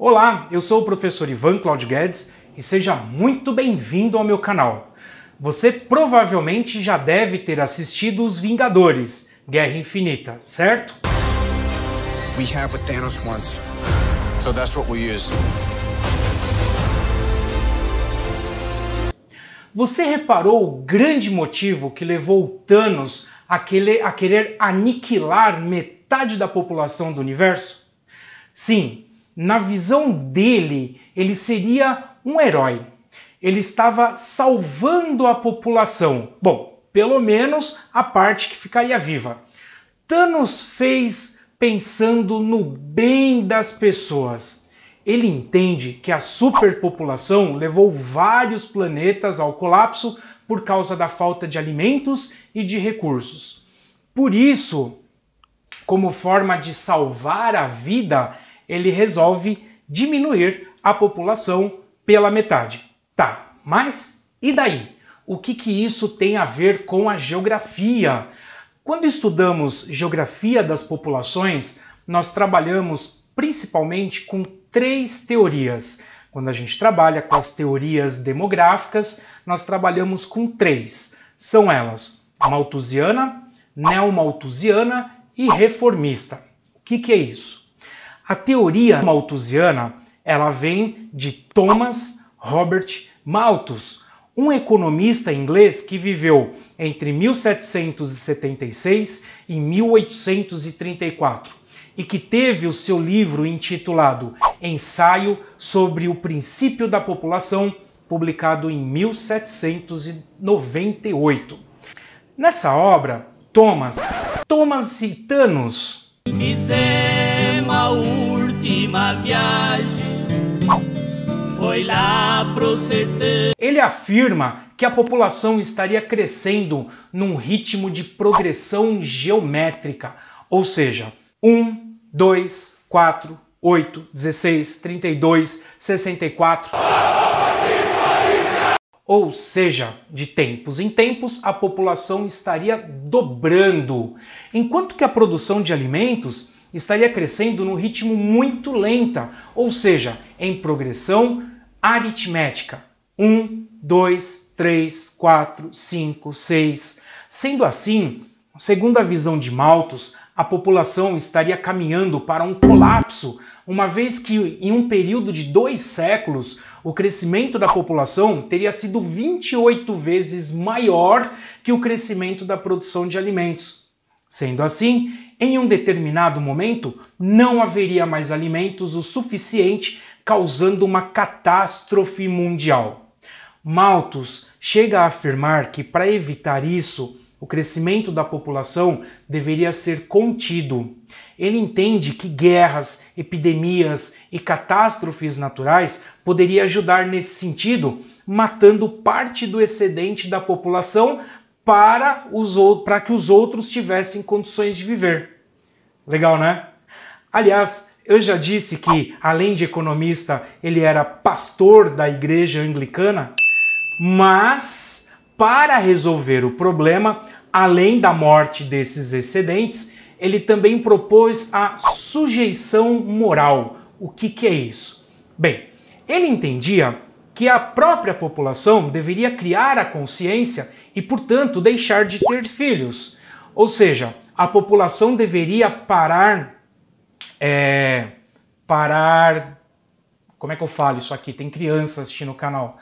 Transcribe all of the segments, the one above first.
Olá, eu sou o professor Ivan Claudio Guedes e seja muito bem-vindo ao meu canal. Você provavelmente já deve ter assistido Os Vingadores, Guerra Infinita, certo? We have Thanos so that's what we use. Você reparou o grande motivo que levou Thanos a querer, a querer aniquilar metade da população do universo? Sim, na visão dele, ele seria um herói. Ele estava salvando a população. Bom, pelo menos a parte que ficaria viva. Thanos fez pensando no bem das pessoas. Ele entende que a superpopulação levou vários planetas ao colapso por causa da falta de alimentos e de recursos. Por isso, como forma de salvar a vida, ele resolve diminuir a população pela metade. Tá, mas e daí? O que, que isso tem a ver com a geografia? Quando estudamos geografia das populações, nós trabalhamos principalmente com três teorias. Quando a gente trabalha com as teorias demográficas, nós trabalhamos com três. São elas malthusiana, neomalthusiana e reformista. O que, que é isso? A teoria malthusiana, ela vem de Thomas Robert Malthus, um economista inglês que viveu entre 1776 e 1834 e que teve o seu livro intitulado Ensaio sobre o Princípio da População, publicado em 1798. Nessa obra, Thomas, Thomas e Miser última viagem foi lá pro sertão. Ele afirma que a população estaria crescendo num ritmo de progressão geométrica, ou seja, 1, 2, 4, 8, 16, 32, 64. Ou seja, de tempos em tempos a população estaria dobrando, enquanto que a produção de alimentos estaria crescendo num ritmo muito lenta, ou seja, em progressão aritmética. 1, 2, 3, 4, 5, 6. Sendo assim, segundo a visão de Malthus, a população estaria caminhando para um colapso, uma vez que em um período de dois séculos o crescimento da população teria sido 28 vezes maior que o crescimento da produção de alimentos. Sendo assim, em um determinado momento não haveria mais alimentos o suficiente, causando uma catástrofe mundial. Malthus chega a afirmar que para evitar isso, o crescimento da população deveria ser contido. Ele entende que guerras, epidemias e catástrofes naturais poderiam ajudar nesse sentido, matando parte do excedente da população para os para que os outros tivessem condições de viver. Legal, né? Aliás, eu já disse que além de economista, ele era pastor da igreja anglicana, mas para resolver o problema, além da morte desses excedentes, ele também propôs a sujeição moral. O que, que é isso? Bem, ele entendia que a própria população deveria criar a consciência e, portanto, deixar de ter filhos. Ou seja, a população deveria parar. É, parar. Como é que eu falo isso aqui? Tem criança assistindo o canal.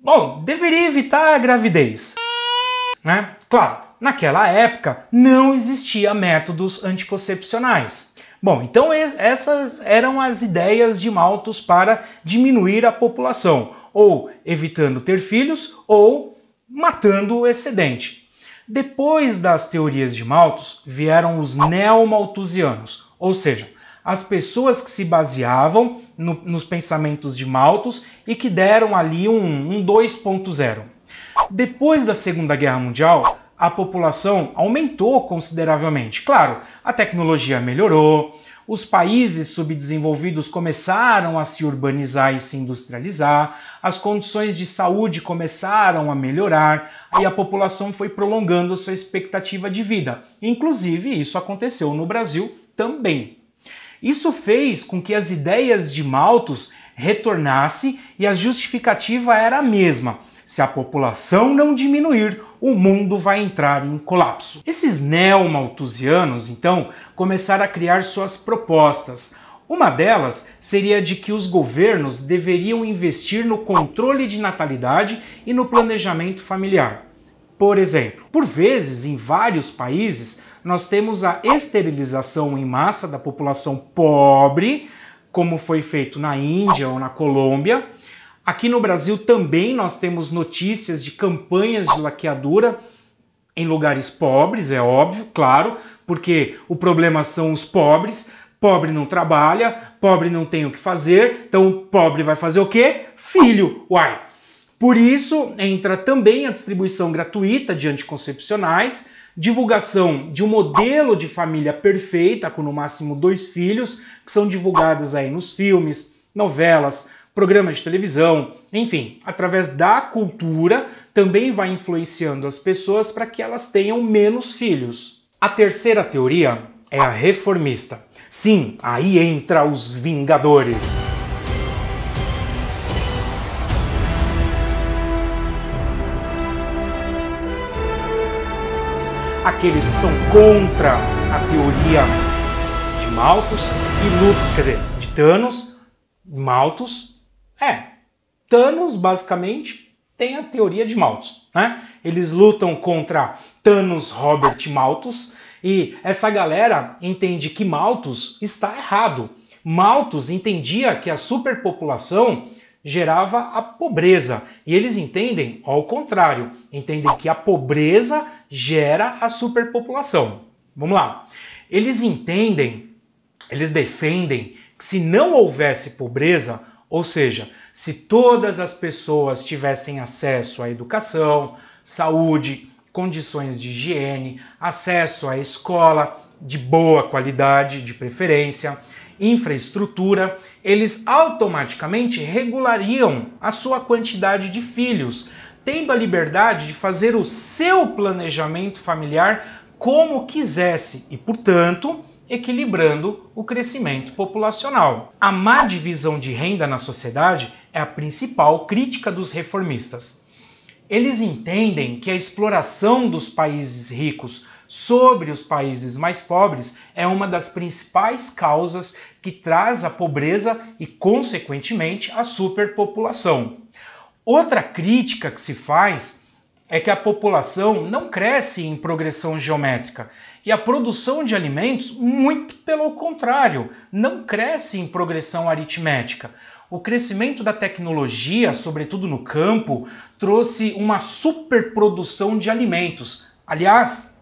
Bom, deveria evitar a gravidez. Né? Claro, naquela época não existia métodos anticoncepcionais. Bom, então essas eram as ideias de Malthus para diminuir a população, ou evitando ter filhos, ou matando o excedente. Depois das teorias de Malthus, vieram os neomalthusianos, ou seja, as pessoas que se baseavam no, nos pensamentos de Malthus e que deram ali um, um 2.0. Depois da Segunda Guerra Mundial, a população aumentou consideravelmente. Claro, a tecnologia melhorou, os países subdesenvolvidos começaram a se urbanizar e se industrializar, as condições de saúde começaram a melhorar e a população foi prolongando sua expectativa de vida. Inclusive, isso aconteceu no Brasil também. Isso fez com que as ideias de Malthus retornasse e a justificativa era a mesma. Se a população não diminuir, o mundo vai entrar em colapso. Esses neo-malthusianos, então, começaram a criar suas propostas. Uma delas seria de que os governos deveriam investir no controle de natalidade e no planejamento familiar. Por exemplo, por vezes em vários países nós temos a esterilização em massa da população pobre, como foi feito na Índia ou na Colômbia, Aqui no Brasil também nós temos notícias de campanhas de laqueadura em lugares pobres, é óbvio, claro, porque o problema são os pobres. Pobre não trabalha, pobre não tem o que fazer, então pobre vai fazer o quê? Filho, uai. Por isso entra também a distribuição gratuita de anticoncepcionais, divulgação de um modelo de família perfeita, com no máximo dois filhos, que são divulgadas aí nos filmes, novelas, programas de televisão, enfim, através da cultura também vai influenciando as pessoas para que elas tenham menos filhos. A terceira teoria é a reformista. Sim, aí entra os Vingadores. Aqueles que são contra a teoria de Malthus e Luke, quer dizer, de Thanos, Malthus é, Thanos basicamente tem a teoria de Malthus, né? Eles lutam contra Thanos Robert Malthus e essa galera entende que Malthus está errado. Malthus entendia que a superpopulação gerava a pobreza e eles entendem ao contrário, entendem que a pobreza gera a superpopulação. Vamos lá. Eles entendem, eles defendem que se não houvesse pobreza, ou seja, se todas as pessoas tivessem acesso à educação, saúde, condições de higiene, acesso à escola de boa qualidade, de preferência, infraestrutura, eles automaticamente regulariam a sua quantidade de filhos, tendo a liberdade de fazer o seu planejamento familiar como quisesse e, portanto, equilibrando o crescimento populacional. A má divisão de renda na sociedade é a principal crítica dos reformistas. Eles entendem que a exploração dos países ricos sobre os países mais pobres é uma das principais causas que traz a pobreza e, consequentemente, a superpopulação. Outra crítica que se faz é que a população não cresce em progressão geométrica e a produção de alimentos, muito pelo contrário, não cresce em progressão aritmética. O crescimento da tecnologia, sobretudo no campo, trouxe uma superprodução de alimentos. Aliás,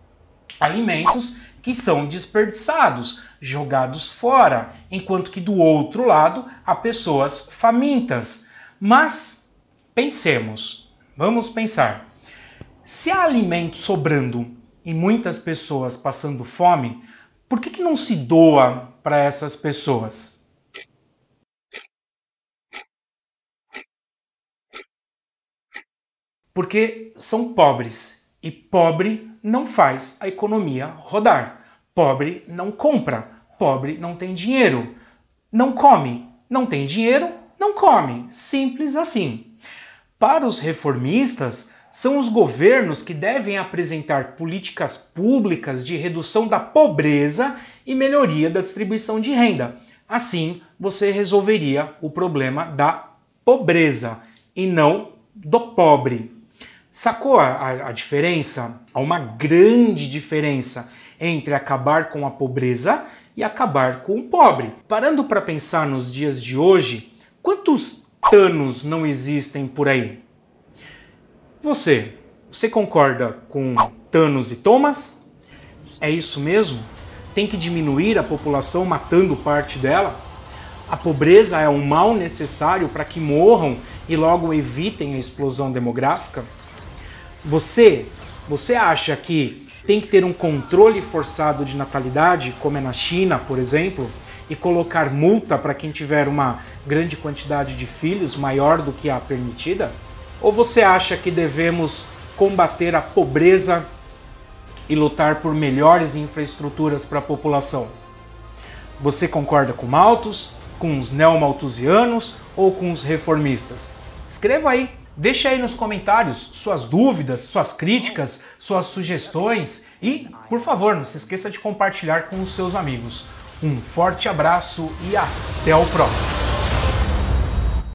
alimentos que são desperdiçados, jogados fora, enquanto que do outro lado há pessoas famintas. Mas pensemos, vamos pensar. Se há alimento sobrando e muitas pessoas passando fome, por que, que não se doa para essas pessoas? Porque são pobres e pobre não faz a economia rodar. Pobre não compra, pobre não tem dinheiro, não come, não tem dinheiro, não come. Simples assim. Para os reformistas, são os governos que devem apresentar políticas públicas de redução da pobreza e melhoria da distribuição de renda. Assim, você resolveria o problema da pobreza e não do pobre. Sacou a, a, diferença? Há uma grande diferença entre acabar com a pobreza e acabar com o pobre. Parando para pensar nos dias de hoje, quantos tanos não existem por aí? Você, você concorda com Thanos e Thomas? É isso mesmo? Tem que diminuir a população matando parte dela? A pobreza é um mal necessário para que morram e logo evitem a explosão demográfica? Você, você acha que tem que ter um controle forçado de natalidade, como é na China, por exemplo, e colocar multa para quem tiver uma grande quantidade de filhos maior do que a permitida? Ou você acha que devemos combater a pobreza e lutar por melhores infraestruturas para a população? Você concorda com Malthus, com os neomalthusianos ou com os reformistas? Escreva aí, deixe aí nos comentários suas dúvidas, suas críticas, suas sugestões e, por favor, não se esqueça de compartilhar com os seus amigos. Um forte abraço e até o próximo!